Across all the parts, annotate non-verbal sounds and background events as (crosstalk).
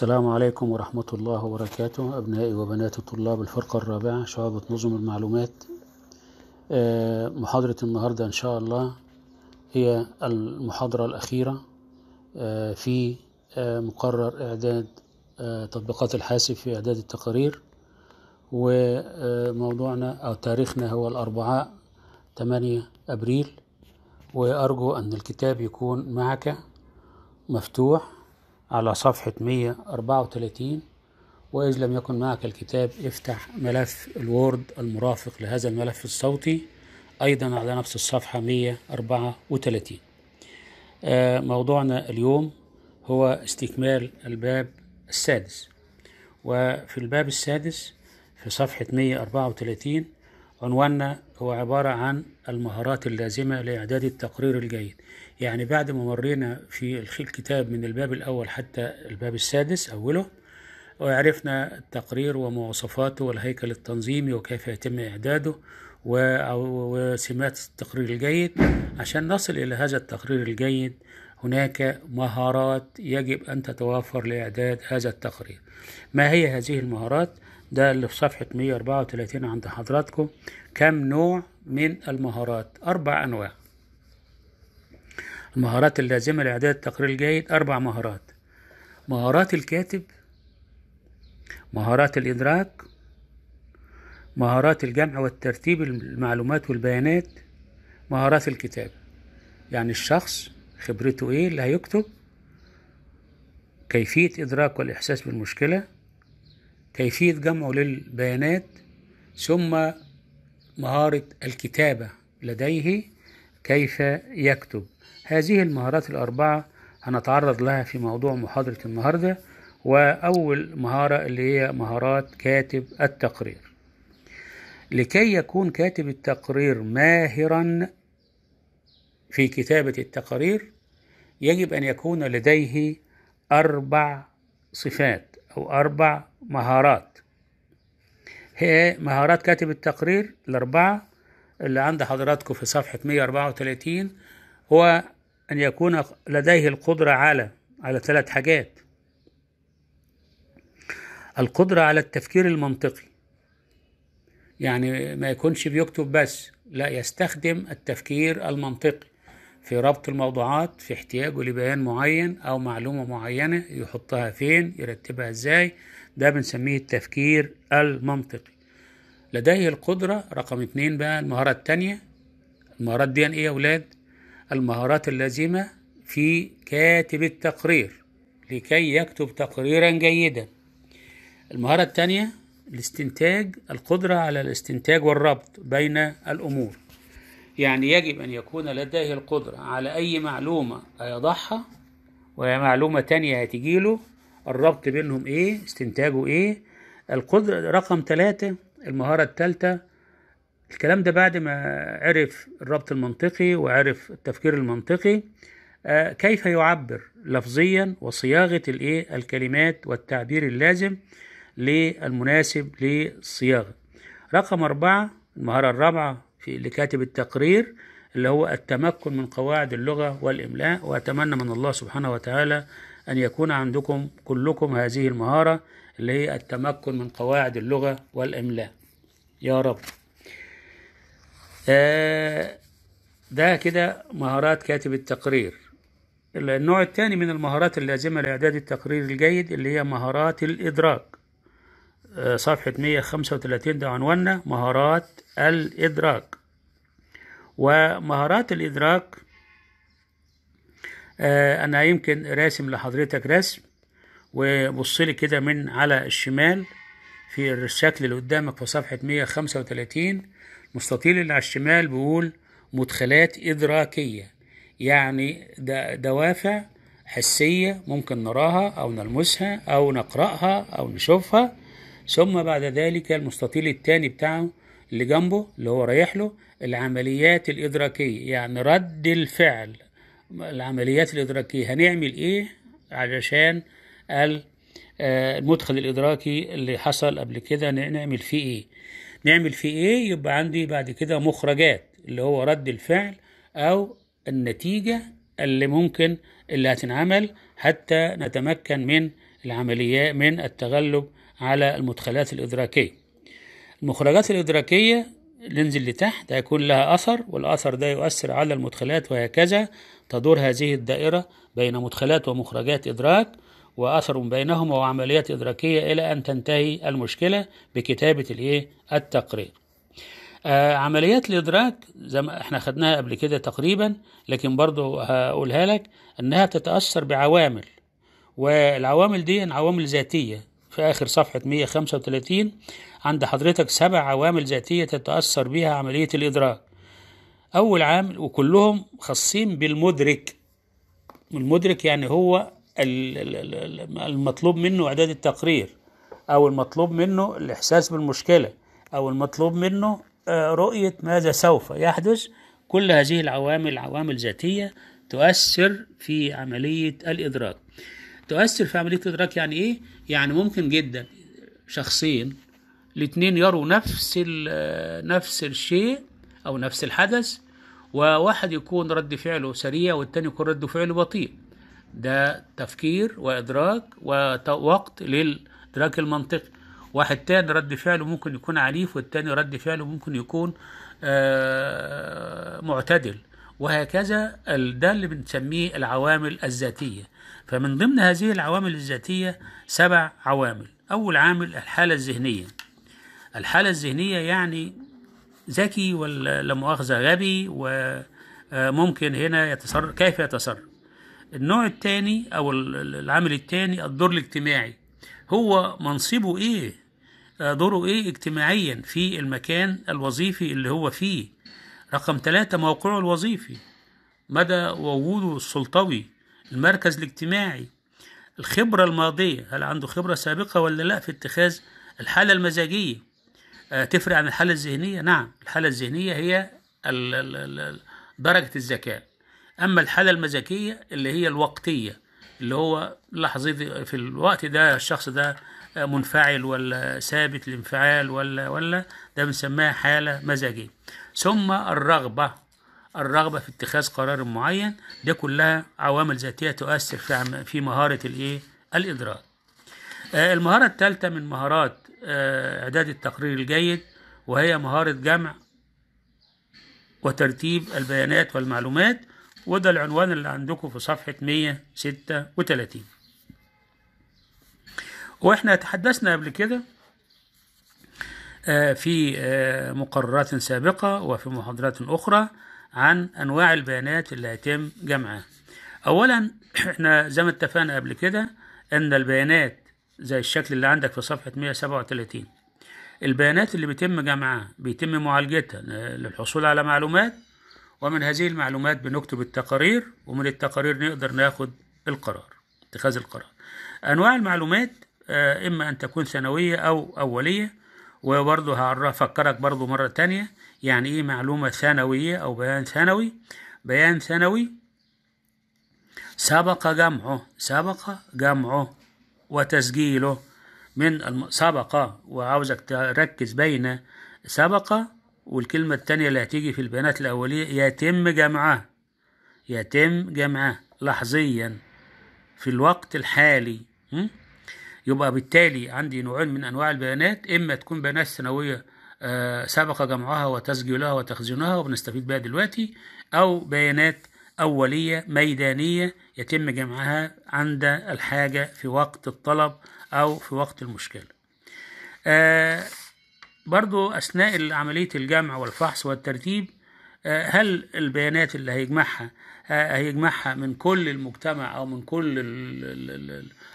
السلام عليكم ورحمة الله وبركاته أبنائي وبنات طلاب الفرقة الرابعة شعبة نظم المعلومات آه، محاضرة النهاردة إن شاء الله هي المحاضرة الأخيرة آه، في آه، مقرر إعداد تطبيقات الحاسب في إعداد التقارير وموضوعنا أو تاريخنا هو الأربعاء 8 أبريل وأرجو أن الكتاب يكون معك مفتوح على صفحة 134 وإذا لم يكن معك الكتاب افتح ملف الوورد المرافق لهذا الملف الصوتي أيضا على نفس الصفحة 134 آه، موضوعنا اليوم هو استكمال الباب السادس وفي الباب السادس في صفحة 134 عنواننا هو عبارة عن المهارات اللازمة لإعداد التقرير الجيد يعني بعد ما مرينا في الكتاب من الباب الأول حتى الباب السادس أوله وعرفنا التقرير ومواصفاته والهيكل التنظيمي وكيف يتم إعداده وسمات التقرير الجيد عشان نصل إلى هذا التقرير الجيد هناك مهارات يجب أن تتوافر لإعداد هذا التقرير ما هي هذه المهارات؟ ده اللي في صفحة 134 عند حضراتكم كم نوع من المهارات أربع أنواع المهارات اللازمة لإعداد التقرير الجيد أربع مهارات مهارات الكاتب مهارات الإدراك مهارات الجمع والترتيب المعلومات والبيانات مهارات الكتابة يعني الشخص خبرته إيه اللي هيكتب كيفية إدراكه والإحساس بالمشكلة كيفية جمعه للبيانات ثم مهارة الكتابة لديه كيف يكتب هذه المهارات الأربعة هنتعرض لها في موضوع محاضرة النهاردة وأول مهارة اللي هي مهارات كاتب التقرير لكي يكون كاتب التقرير ماهرا في كتابة التقارير يجب أن يكون لديه أربع صفات أو أربع مهارات هي مهارات كاتب التقرير الأربعة اللي عند حضراتكم في صفحة 134 هو أن يكون لديه القدرة على على ثلاث حاجات القدرة على التفكير المنطقي يعني ما يكونش بيكتب بس لا يستخدم التفكير المنطقي في ربط الموضوعات في احتياجه لبيان معين أو معلومة معينة يحطها فين يرتبها إزاي ده بنسميه التفكير المنطقي لديه القدرة رقم اتنين بقى المهارة التانية المهارات دي يعني ايه يا ولاد المهارات اللازمة في كاتب التقرير لكي يكتب تقريرا جيدا المهارة الثانية الاستنتاج القدرة على الاستنتاج والربط بين الأمور يعني يجب أن يكون لديه القدرة على أي معلومة هيضعها وهي معلومة تانية هتجيله الربط بينهم إيه استنتاجه إيه القدرة رقم ثلاثة المهارة الثالثة الكلام ده بعد ما عرف الربط المنطقي وعرف التفكير المنطقي آه، كيف يعبر لفظيا وصياغة الايه الكلمات والتعبير اللازم للمناسب للصياغة رقم أربعة المهارة الرابعة في لكاتب التقرير اللي هو التمكن من قواعد اللغة والإملاء وأتمنى من الله سبحانه وتعالى أن يكون عندكم كلكم هذه المهارة اللي هي التمكن من قواعد اللغة والإملاء يا رب آه، ده كده مهارات كاتب التقرير النوع الثاني من المهارات اللازمة لإعداد التقرير الجيد اللي هي مهارات الإدراك آه، صفحة 135 ده عنواننا مهارات الإدراك ومهارات الإدراك آه، أنا يمكن راسم لحضرتك رسم وبصلي كده من على الشمال في الشكل اللي قدامك في صفحة 135 مستطيل اللي على الشمال بيقول مدخلات إدراكية يعني دوافع حسية ممكن نراها أو نلمسها أو نقرأها أو نشوفها ثم بعد ذلك المستطيل الثاني بتاعه اللي جنبه اللي هو رايح له العمليات الإدراكية يعني رد الفعل العمليات الإدراكية هنعمل إيه علشان آه، المدخل الإدراكي اللي حصل قبل كده نعمل فيه إيه نعمل فيه ايه يبقى عندي بعد كده مخرجات اللي هو رد الفعل او النتيجة اللي ممكن اللي هتنعمل حتى نتمكن من العملية من التغلب على المدخلات الإدراكية المخرجات الإدراكية ننزل لتحت هيكون لها أثر والأثر ده يؤثر على المدخلات وهكذا تدور هذه الدائرة بين مدخلات ومخرجات إدراك واثر بينهما وعمليات ادراكيه الى ان تنتهي المشكله بكتابه الايه التقرير آه عمليات الادراك زي ما احنا خدناها قبل كده تقريبا لكن برضه هقولها لك انها تتاثر بعوامل والعوامل دي عوامل ذاتيه في آخر صفحة 135 عند حضرتك سبع عوامل ذاتية تتأثر بها عملية الإدراك أول عامل وكلهم خاصين بالمدرك المدرك يعني هو المطلوب منه إعداد التقرير أو المطلوب منه الإحساس بالمشكلة أو المطلوب منه آه، رؤية ماذا سوف يحدث كل هذه العوامل عوامل ذاتية تؤثر في عملية الإدراك تؤثر في عملية الإدراك يعني إيه؟ يعني ممكن جدا شخصين الاثنين يروا نفس نفس الشيء أو نفس الحدث وواحد يكون رد فعله سريع والتاني يكون رد فعله بطيء ده تفكير وإدراك ووقت للإدراك المنطقي واحد تاني رد فعله ممكن يكون عنيف والتاني رد فعله ممكن يكون آه، معتدل وهكذا ده اللي بنسميه العوامل الذاتية فمن ضمن هذه العوامل الذاتية سبع عوامل أول عامل الحالة الذهنية الحالة الذهنية يعني ذكي ولا مؤاخذة غبي وممكن آه، هنا يتصرف كيف يتصرف النوع الثاني او العامل الثاني الدور الاجتماعي هو منصبه ايه آه، دوره ايه اجتماعيا في المكان الوظيفي اللي هو فيه رقم ثلاثة موقعه الوظيفي مدى وجوده السلطوي المركز الاجتماعي الخبرة الماضية هل عنده خبرة سابقة ولا لا في اتخاذ الحالة المزاجية آه، تفرق عن الحالة الذهنية نعم الحالة الذهنية هي درجة الذكاء اما الحاله المزاجيه اللي هي الوقتيه اللي هو لحظة في الوقت ده الشخص ده منفعل ولا ثابت الانفعال ولا ولا ده بنسميها حاله مزاجيه ثم الرغبه الرغبه في اتخاذ قرار معين ده كلها عوامل ذاتيه تؤثر في في مهاره الايه الادراك آه، المهاره الثالثه من مهارات آه، اعداد التقرير الجيد وهي مهاره جمع وترتيب البيانات والمعلومات وده العنوان اللي عندكم في صفحة 136 واحنا تحدثنا قبل كده آه، في آه، مقررات سابقة وفي محاضرات أخرى عن أنواع البيانات اللي هيتم جمعها أولا احنا زي ما اتفقنا قبل كده أن البيانات زي الشكل اللي عندك في صفحة 137 البيانات اللي بيتم جمعها بيتم معالجتها للحصول على معلومات ومن هذه المعلومات بنكتب التقارير ومن التقارير نقدر ناخد القرار اتخاذ القرار أنواع المعلومات آه، إما أن تكون سنوية أو أولية وبرضه هفكرك برضه مرة تانية يعني إيه معلومة ثانوية أو بيان ثانوي بيان ثانوي سبق جمعه سبق جمعه وتسجيله من الم... سبق وعاوزك تركز بين سبق والكلمة التانية اللي هتيجي في البيانات الأولية يتم جمعها يتم جمعها لحظيا في الوقت الحالي يبقى بالتالي عندي نوعين من أنواع البيانات إما تكون بيانات سنوية آه، سبق جمعها وتسجيلها وتخزينها وبنستفيد بها دلوقتي أو بيانات أولية ميدانية يتم جمعها عند الحاجة في وقت الطلب أو في وقت المشكلة. آه، برضو أثناء عملية الجمع والفحص والترتيب آه، هل البيانات اللي هيجمعها آه، هيجمعها من كل المجتمع أو من كل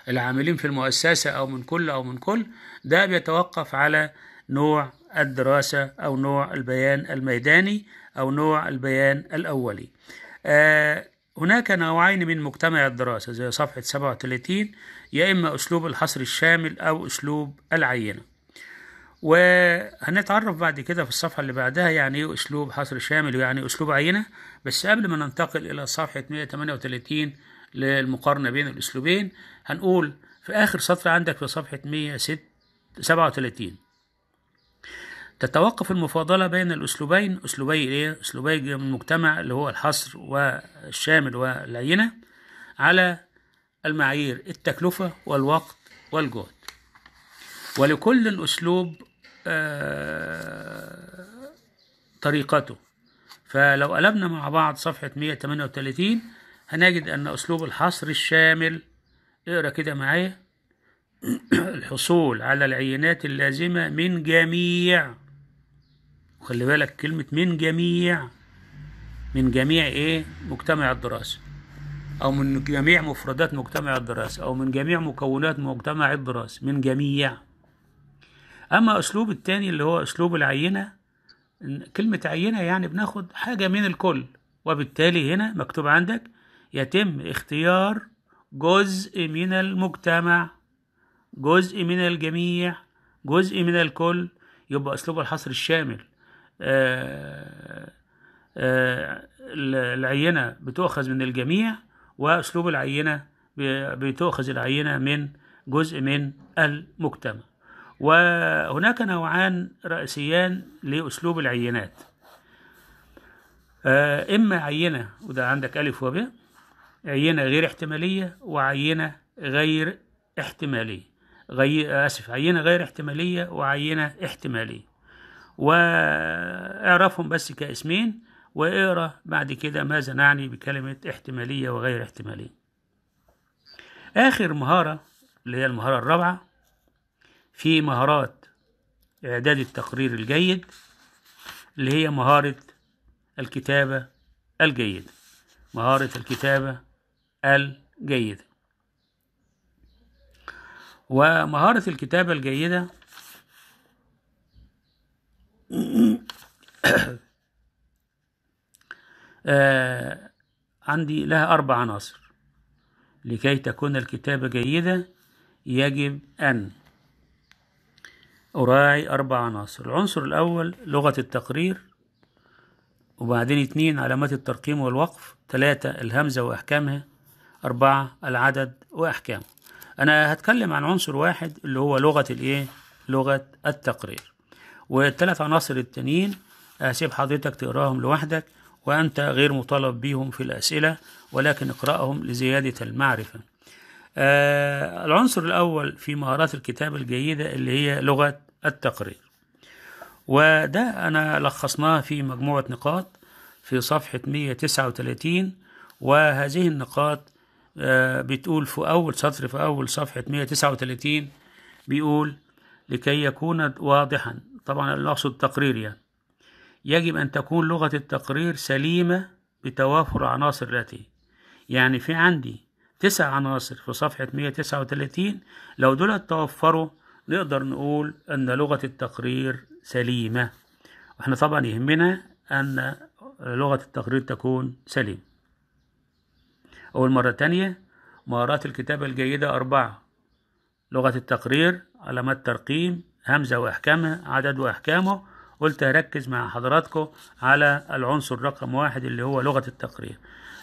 العاملين في المؤسسة أو من كل أو من كل ده بيتوقف على نوع الدراسة أو نوع البيان الميداني أو نوع البيان الأولي آه، هناك نوعين من مجتمع الدراسة زي صفحة 37 يا إما أسلوب الحصر الشامل أو أسلوب العينة وهنتعرف بعد كده في الصفحة اللي بعدها يعني ايه اسلوب حصر شامل ويعني اسلوب عينة بس قبل ما ننتقل الى صفحة 138 للمقارنة بين الاسلوبين هنقول في اخر سطر عندك في صفحة 137 تتوقف المفاضلة بين الأسلوبين أسلوبي إيه؟ أسلوبي المجتمع اللي هو الحصر والشامل والعينة على المعايير التكلفة والوقت والجهد ولكل أسلوب آه، طريقته فلو قلبنا مع بعض صفحة 138 هنجد أن أسلوب الحصر الشامل اقرأ كده معايا (clears throat) الحصول على العينات اللازمة من جميع وخلي بالك كلمة من جميع من جميع إيه مجتمع الدراسة أو من جميع مفردات مجتمع الدراسة أو من جميع مكونات مجتمع الدراسة من جميع اما اسلوب التاني اللي هو اسلوب العينه كلمه عينه يعني بناخد حاجه من الكل وبالتالي هنا مكتوب عندك يتم اختيار جزء من المجتمع جزء من الجميع جزء من الكل يبقى اسلوب الحصر الشامل آه، آه، العينه بتؤخذ من الجميع واسلوب العينه بتؤخذ العينه من جزء من المجتمع وهناك نوعان رئيسيان لأسلوب العينات آه، إما عينة وده عندك ألف وباء عينة غير احتمالية وعينة غير احتمالية غير آسف عينة غير احتمالية وعينة احتمالية واعرفهم بس كاسمين واقرا بعد كده ماذا نعني بكلمة احتمالية وغير احتمالية آخر مهارة اللي هي المهارة الرابعة في مهارات إعداد التقرير الجيد اللي هي مهارة الكتابة الجيدة مهارة الكتابة الجيدة ومهارة الكتابة الجيدة (coughs) آه عندي لها أربع عناصر لكي تكون الكتابة جيدة يجب أن أراعي أربع عناصر العنصر الأول لغة التقرير وبعدين اتنين علامات الترقيم والوقف تلاتة الهمزة وأحكامها أربعة العدد وأحكامه أنا هتكلم عن عنصر واحد اللي هو لغة الإيه؟ لغة التقرير والتلات عناصر التانيين هسيب حضرتك تقراهم لوحدك وأنت غير مطالب بيهم في الأسئلة ولكن اقرأهم لزيادة المعرفة آه العنصر الأول في مهارات الكتابة الجيدة اللي هي لغة التقرير وده أنا لخصناه في مجموعة نقاط في صفحة 139 وهذه النقاط آه، بتقول في أول سطر في أول صفحة 139 بيقول لكي يكون واضحا طبعا اللي أقصد تقرير يعني يجب أن تكون لغة التقرير سليمة بتوافر عناصر التي يعني في عندي تسع عناصر في صفحة 139 لو دولت توفروا نقدر نقول أن لغة التقرير سليمة واحنا طبعا يهمنا أن لغة التقرير تكون سليمة أول مرة تانية مهارات الكتابة الجيدة أربعة لغة التقرير علامات ترقيم همزة وإحكامها عدد وإحكامه قلت هركز مع حضراتكم على العنصر رقم واحد اللي هو لغة التقرير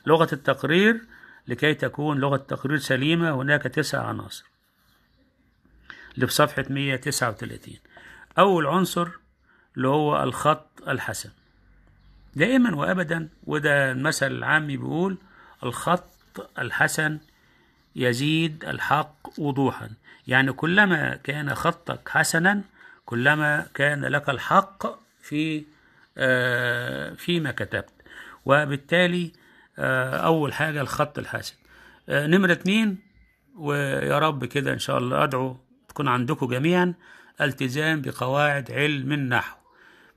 لغة التقرير لكي تكون لغة التقرير سليمة هناك تسع عناصر اللي في صفحة 139 أول عنصر اللي هو الخط الحسن دائما وأبدا وده المثل العامي بيقول الخط الحسن يزيد الحق وضوحا يعني كلما كان خطك حسنا كلما كان لك الحق في آه فيما كتبت وبالتالي آه أول حاجة الخط الحسن آه نمرة اتنين ويا رب كده إن شاء الله أدعو تكون عندكم جميعا التزام بقواعد علم النحو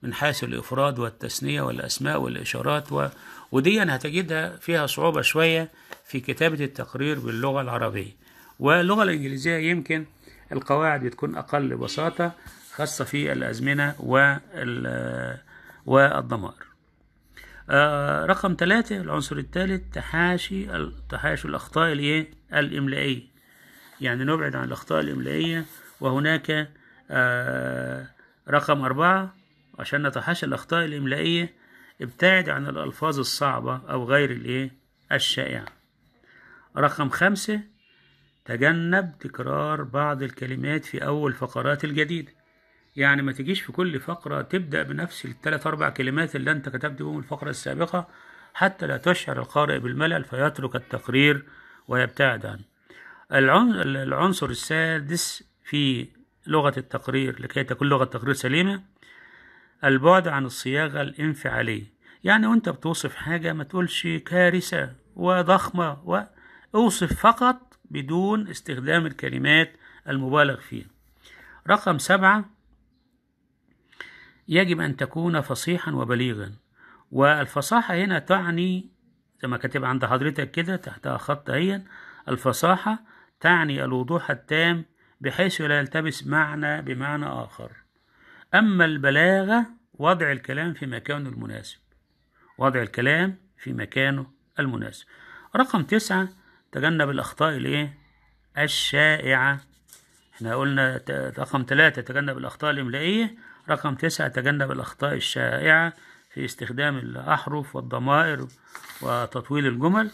من حيث الإفراد والتثنية والأسماء والإشارات و... ودي هتجدها فيها صعوبة شوية في كتابة التقرير باللغة العربية واللغة الإنجليزية يمكن القواعد بتكون أقل بساطة خاصة في الأزمنة وال... والضمائر آه رقم ثلاثة العنصر الثالث تحاشي تحاشي الأخطاء الإيه؟ الإملائية يعني نبعد عن الأخطاء الإملائية وهناك آه، رقم أربعة عشان نتحاشى الأخطاء الإملائية ابتعد عن الألفاظ الصعبة أو غير الإيه الشائعة رقم خمسة تجنب تكرار بعض الكلمات في أول فقرات الجديدة يعني ما تجيش في كل فقرة تبدأ بنفس الثلاث أربع كلمات اللي أنت كتبت بهم الفقرة السابقة حتى لا تشعر القارئ بالملل فيترك التقرير ويبتعد عنه العنصر السادس في لغة التقرير لكي تكون لغة التقرير سليمة البعد عن الصياغة الانفعالية يعني وانت بتوصف حاجة ما تقولش كارثة وضخمة واوصف فقط بدون استخدام الكلمات المبالغ فيها رقم سبعة يجب أن تكون فصيحا وبليغا والفصاحة هنا تعني زي ما كاتب عند حضرتك كده تحتها خط أهيا الفصاحة تعني الوضوح التام بحيث لا يلتبس معنى بمعنى آخر أما البلاغة وضع الكلام في مكانه المناسب وضع الكلام في مكانه المناسب رقم تسعة تجنب الأخطاء الإيه؟ الشائعة احنا قلنا رقم ثلاثة تجنب الأخطاء الإملائية رقم تسعة تجنب الأخطاء الشائعة في استخدام الأحرف والضمائر وتطويل الجمل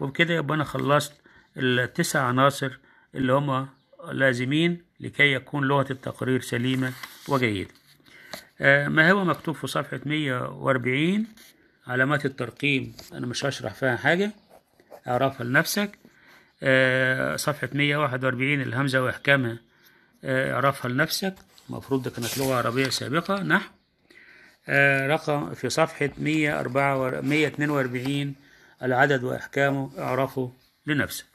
وبكده يبقى أنا خلصت التسع عناصر اللي هما لازمين لكي يكون لغة التقرير سليمة وجيدة آه، ما هو مكتوب في صفحة 140 علامات الترقيم أنا مش هشرح فيها حاجة أعرفها لنفسك آه، صفحة 141 الهمزة وإحكامها آه، اعرفها لنفسك المفروض ده كانت لغة عربية سابقة نحو رقم في صفحة 142 العدد وإحكامه اعرفه لنفسك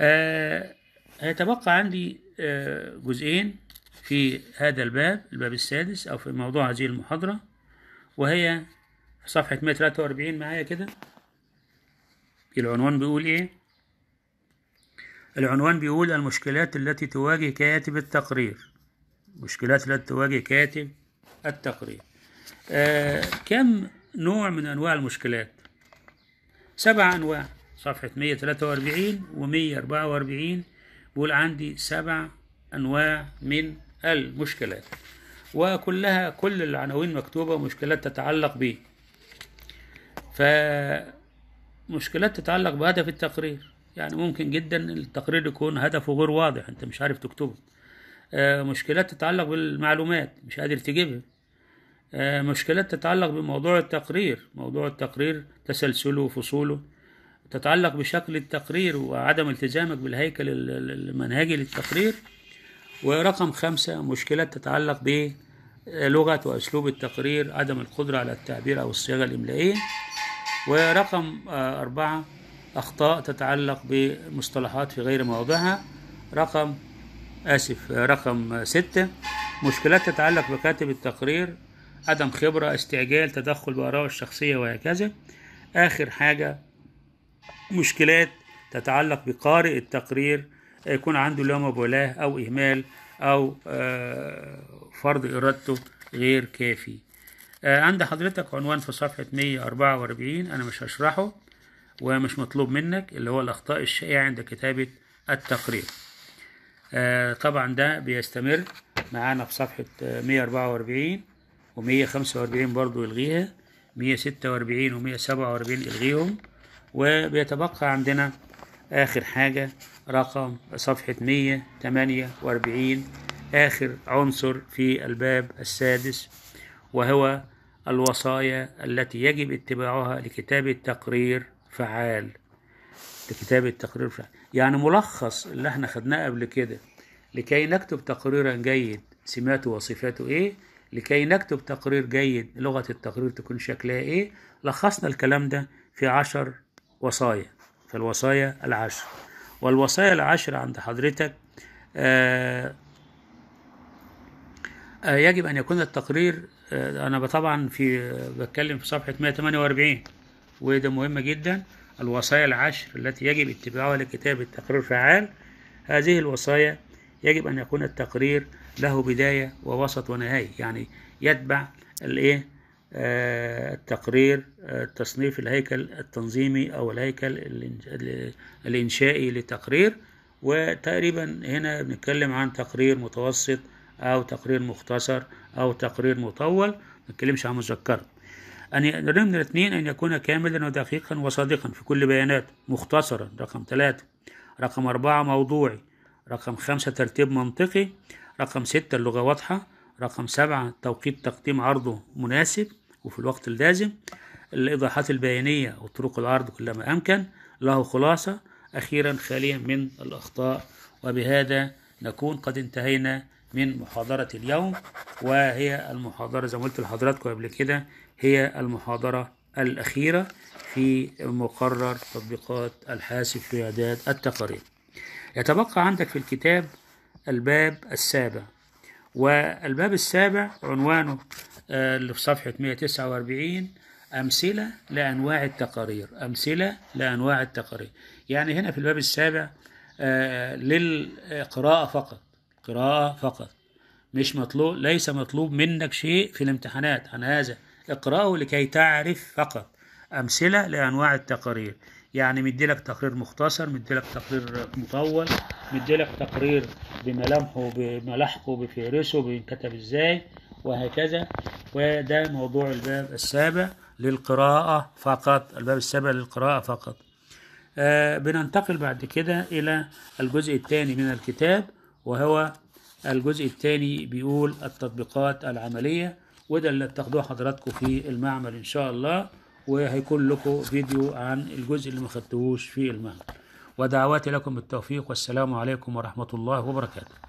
آه هيتبقى عندي آه جزئين في هذا الباب الباب السادس أو في موضوع هذه المحاضرة وهي في صفحة 143 معايا كده العنوان بيقول إيه؟ العنوان بيقول المشكلات التي تواجه كاتب التقرير مشكلات التي تواجه كاتب التقرير آه كم نوع من أنواع المشكلات؟ سبع أنواع صفحة 143 و 144 بيقول عندي سبع أنواع من المشكلات وكلها كل العناوين مكتوبة مشكلات تتعلق به فمشكلات تتعلق بهدف التقرير يعني ممكن جدا التقرير يكون هدفه غير واضح انت مش عارف تكتبه آه، مشكلات تتعلق بالمعلومات مش قادر تجيبها آه، مشكلات تتعلق بموضوع التقرير موضوع التقرير تسلسله وفصوله تتعلق بشكل التقرير وعدم التزامك بالهيكل المنهجي للتقرير ورقم خمسة مشكلات تتعلق بلغة وأسلوب التقرير عدم القدرة على التعبير أو الصياغة الإملائية ورقم آه، أربعة أخطاء تتعلق بمصطلحات في غير مواضعها رقم آسف رقم ستة مشكلات تتعلق بكاتب التقرير عدم خبرة استعجال تدخل بآرائه الشخصية وهكذا آخر حاجة مشكلات تتعلق بقارئ التقرير آه، يكون عنده لا مبالاة أو إهمال أو آه، فرض إرادته غير كافي آه، عند حضرتك عنوان في صفحة 144 أنا مش هشرحه ومش مطلوب منك اللي هو الأخطاء الشائعة عند كتابة التقرير طبعا ده بيستمر معانا في صفحة 144 و145 برضو يلغيها 146 و147 الغيهم وبيتبقى عندنا آخر حاجة رقم صفحة 148 آخر عنصر في الباب السادس وهو الوصايا التي يجب اتباعها لكتاب التقرير فعال لكتاب التقرير فعال يعني ملخص اللي احنا خدناه قبل كده لكي نكتب تقريرا جيد سماته وصفاته ايه لكي نكتب تقرير جيد لغة التقرير تكون شكلها ايه لخصنا الكلام ده في عشر وصايا فالوصايا العشر والوصايا العشر عند حضرتك آآ آه، آآ آه، يجب أن يكون التقرير آه، أنا طبعا في بتكلم في صفحة 148 وده مهم جدا الوصايا العشر التي يجب اتباعها لكتاب التقرير فعال هذه الوصايا يجب أن يكون التقرير له بداية ووسط ونهاية يعني يتبع الإيه آه، تقرير آه، تصنيف الهيكل التنظيمي أو الهيكل الإنشائي لتقرير وتقريبا هنا بنتكلم عن تقرير متوسط أو تقرير مختصر أو تقرير مطول ما نتكلمش عن مذكرة أن ضمن الاثنين أن يكون كاملا ودقيقا وصادقا في كل بياناته مختصرا رقم ثلاثة رقم أربعة موضوعي رقم خمسة ترتيب منطقي رقم ستة اللغة واضحة رقم سبعة توقيت تقديم عرضه مناسب وفي الوقت اللازم الإيضاحات البيانية وطرق العرض كلما أمكن له خلاصة أخيرا خاليا من الأخطاء وبهذا نكون قد انتهينا من محاضرة اليوم وهي المحاضرة زي ما قلت لحضراتكم قبل كده هي المحاضرة الأخيرة في مقرر تطبيقات الحاسب في إعداد التقارير يتبقى عندك في الكتاب الباب السابع والباب السابع عنوانه اللي آه، في صفحة 149 أمثلة لأنواع التقارير أمثلة لأنواع التقارير يعني هنا في الباب السابع آه، للقراءة فقط قراءة فقط مش مطلوب ليس مطلوب منك شيء في الامتحانات عن هذا اقرأه لكي تعرف فقط أمثلة لأنواع التقارير يعني مديلك تقرير مختصر مديلك تقرير مطول مديلك تقرير بملامحه بملاحقه بفهرسه بينكتب ازاي وهكذا وده موضوع الباب السابع للقراءة فقط الباب السابع للقراءة فقط آه بننتقل بعد كده إلى الجزء الثاني من الكتاب وهو الجزء الثاني بيقول التطبيقات العملية وده اللي بتاخدوه حضراتكم في المعمل إن شاء الله وهيكون لكم فيديو عن الجزء اللي ما خدتهوش في المعمل ودعواتي لكم بالتوفيق والسلام عليكم ورحمة الله وبركاته